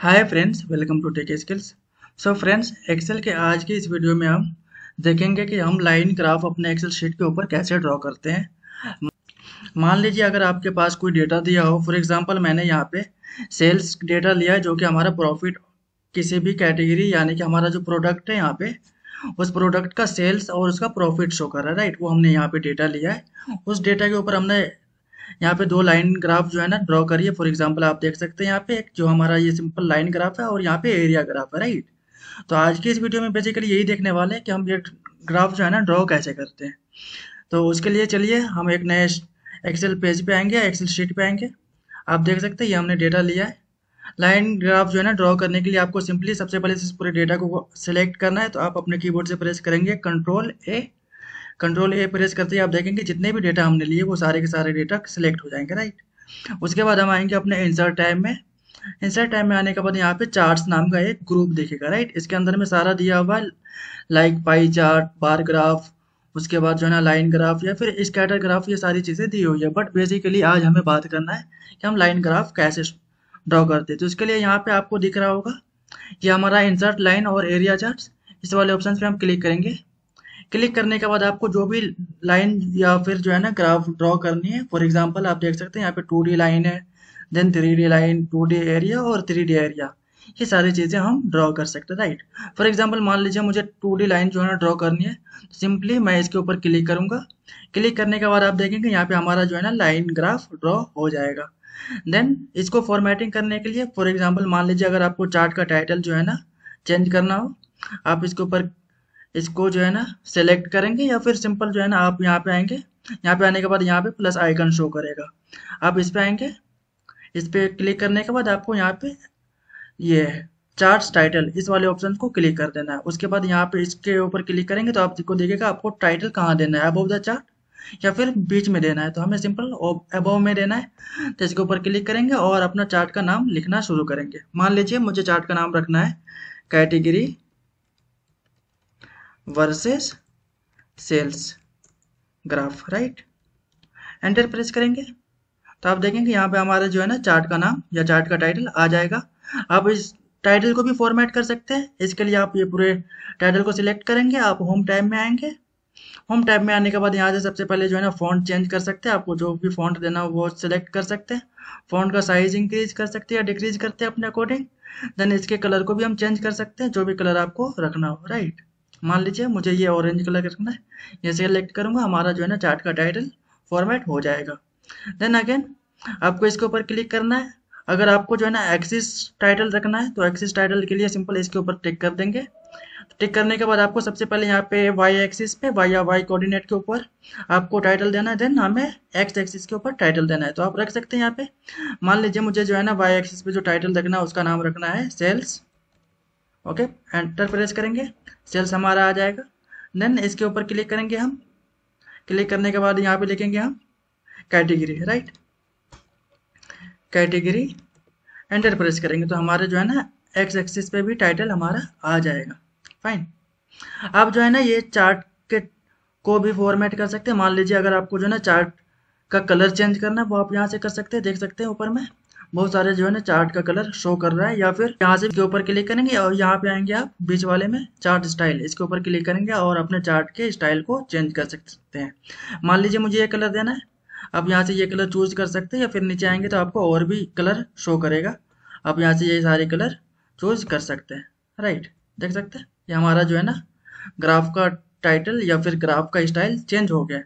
hi friends welcome to Tech Skills so friends Excel के आज के इस वीडियो में हम देखेंगे कि हम लाइन ग्राफ अपने एक्सेल शीट के ऊपर कैसे ड्रॉ करते हैं मान लीजिए अगर आपके पास कोई डेटा दिया हो फॉर एग्जांपल मैंने यहाँ पे सेल्स डेटा लिया जो कि हमारा प्रॉफिट किसी भी कैटेगरी यानी कि हमारा जो प्रोडक्ट है यहाँ पे उस प्रोडक्ट का सेल्स और उसका प्रॉफिट शो कर रहा है राइट वो हमने यहाँ पे डेटा लिया है उस डेटा के ऊपर हमने यहाँ पे दो लाइन ग्राफ जो है ना ड्रॉ करिए फॉर एग्जाम्पल आप देख सकते हैं यहाँ पे जो हमारा ये सिंपल लाइन ग्राफ है और यहाँ पे एरिया ग्राफ है राइट तो आज के इस वीडियो में बेसिकली यही देखने वाले हैं कि हम ये ग्राफ जो है ना ड्रॉ कैसे करते हैं तो उसके लिए चलिए हम एक नए एक्सेल पेज पे आएंगे एक्सेल शीट पे आएंगे आप देख सकते हैं ये हमने डेटा लिया है लाइन ग्राफ जो है ना ड्रॉ करने के लिए आपको सिंपली सबसे पहले इस पूरे डेटा को सिलेक्ट करना है तो आप अपने कीबोर्ड से प्रेस करेंगे control A control A press करते ही आप देखेंगे जितने भी डेटा हमने लिए वो सारे के सारे डेटा सेलेक्ट हो जाएंगे राइट उसके बाद हम आएंगे अपने इंसर्ट टाइम में इंसर्ट टाइम में आने के बाद यहाँ पे चार्ट्स नाम का एक ग्रुप देखेगा राइट इसके अंदर में सारा दिया हुआ like pie chart bar graph उसके बाद जो है ना लाइन ग्राफ या फिर स्कैटर ग्राफ ये सारी चीज़ें दी हुई है बट बेसिकली आज हमें बात करना है कि हम लाइन ग्राफ कैसे ड्रॉ करते हैं तो इसके लिए यहाँ पे आपको दिख रहा होगा ये हमारा इंसर्ट लाइन और एरिया चार्ट इस वाले ऑप्शन पे हम क्लिक करेंगे क्लिक करने के बाद आपको जो भी लाइन या फिर जो है ना ग्राफ ड्रॉ करनी है फॉर एग्जाम्पल आप देख सकते हैं यहाँ पे टू लाइन है then three line two area और थ्री एरिया ये सारी चीज़ें हम ड्रॉ कर सकते हैं राइट फॉर एग्जाम्पल मान लीजिए मुझे टू लाइन जो है ना ड्रॉ करनी है सिंपली मैं इसके ऊपर क्लिक करूंगा क्लिक करने के बाद आप देखेंगे यहाँ पे हमारा जो है ना लाइन ग्राफ ड्रॉ हो जाएगा देन इसको फॉर्मेटिंग करने के लिए फॉर एग्जाम्पल मान लीजिए अगर आपको चार्ट का टाइटल जो है ना चेंज करना हो आप इसके ऊपर इसको जो है ना सेलेक्ट करेंगे या फिर सिंपल जो है ना आप यहाँ पे आएंगे यहाँ पे आने के बाद यहाँ पे प्लस आइकन शो करेगा आप इस पे आएंगे इस पे क्लिक करने के बाद आपको यहाँ पे ये चार्ट टाइटल इस वाले ऑप्शन को क्लिक कर देना है उसके बाद यहाँ पे इसके ऊपर क्लिक करेंगे तो आपको देखेगा आपको टाइटल कहाँ देना है अबोव द चार्ट या फिर बीच में देना है तो हमें सिंपल अबोव में देना है तो इसके ऊपर क्लिक करेंगे और अपना चार्ट का नाम लिखना शुरू करेंगे मान लीजिए मुझे चार्ट का नाम रखना है category versus sales graph right enter press करेंगे तो आप देखेंगे यहाँ पे हमारा जो है ना चार्ट का नाम या चार्ट का टाइटल आ जाएगा आप इस टाइटल को भी फॉर्मेट कर सकते हैं इसके लिए आप ये पूरे टाइटल को सिलेक्ट करेंगे आप होम टाइप में आएंगे होम टाइप में आने के बाद यहाँ से सबसे पहले जो है ना फॉन्ट चेंज कर सकते हैं आपको जो भी फॉन्ट देना हो वो सिलेक्ट कर सकते हैं फॉन्ट का साइज इंक्रीज कर सकते हैं या डिक्रीज करते हैं अपने अकॉर्डिंग देन इसके कलर को भी हम चेंज कर सकते हैं जो भी कलर आपको रखना हो राइट मान लीजिए मुझे ये ऑरेंज कलर करना है ये सेलेक्ट करूँगा हमारा जो है ना चार्ट का टाइटल फॉर्मेट हो जाएगा देन अगेन आपको इसके ऊपर क्लिक करना है अगर आपको जो है ना एक्सिस टाइटल रखना है तो एक्सिस टाइटल के लिए सिंपल इसके ऊपर टिक कर देंगे टिक करने के बाद आपको सबसे पहले यहाँ पे वाई एक्सिस पे वाई या वाई कोऑर्डिनेट के ऊपर आपको टाइटल देना है देन हमें एक्स एक्सिस के ऊपर टाइटल देना है तो आप रख सकते हैं यहाँ पे मान लीजिए मुझे जो है ना वाई एक्सिस पे जो टाइटल रखना है उसका नाम रखना है सेल्स ओके एंटर प्रेस करेंगे सेल्स हमारा आ जाएगा देन इसके ऊपर क्लिक करेंगे हम क्लिक करने के बाद यहाँ पे लिखेंगे हम category right category enter press करेंगे तो हमारे जो है ना एक्स एक्सिस पे भी टाइटल हमारा आ जाएगा फाइन आप जो है ना ये चार्ट के को भी फॉर्मेट कर सकते हैं मान लीजिए अगर आपको जो है ना चार्ट का कलर चेंज करना है वो तो आप यहाँ से कर सकते हैं देख सकते हैं ऊपर में बहुत सारे जो है ना चार्ट का कलर शो कर रहा है या फिर यहाँ से इसके ऊपर क्लिक करेंगे और यहाँ पे आएंगे आप बीच वाले में चार्ट स्टाइल इसके ऊपर क्लिक करेंगे और अपने चार्ट के स्टाइल को चेंज कर सकते हैं मान लीजिए मुझे ये कलर देना है आप यहाँ से ये कलर चूज कर सकते हैं या फिर नीचे आएंगे तो आपको और भी कलर शो करेगा आप यहाँ से ये सारे कलर चूज कर सकते हैं राइट देख सकते हैं ये हमारा जो है ना ग्राफ का टाइटल या फिर ग्राफ का स्टाइल चेंज हो गया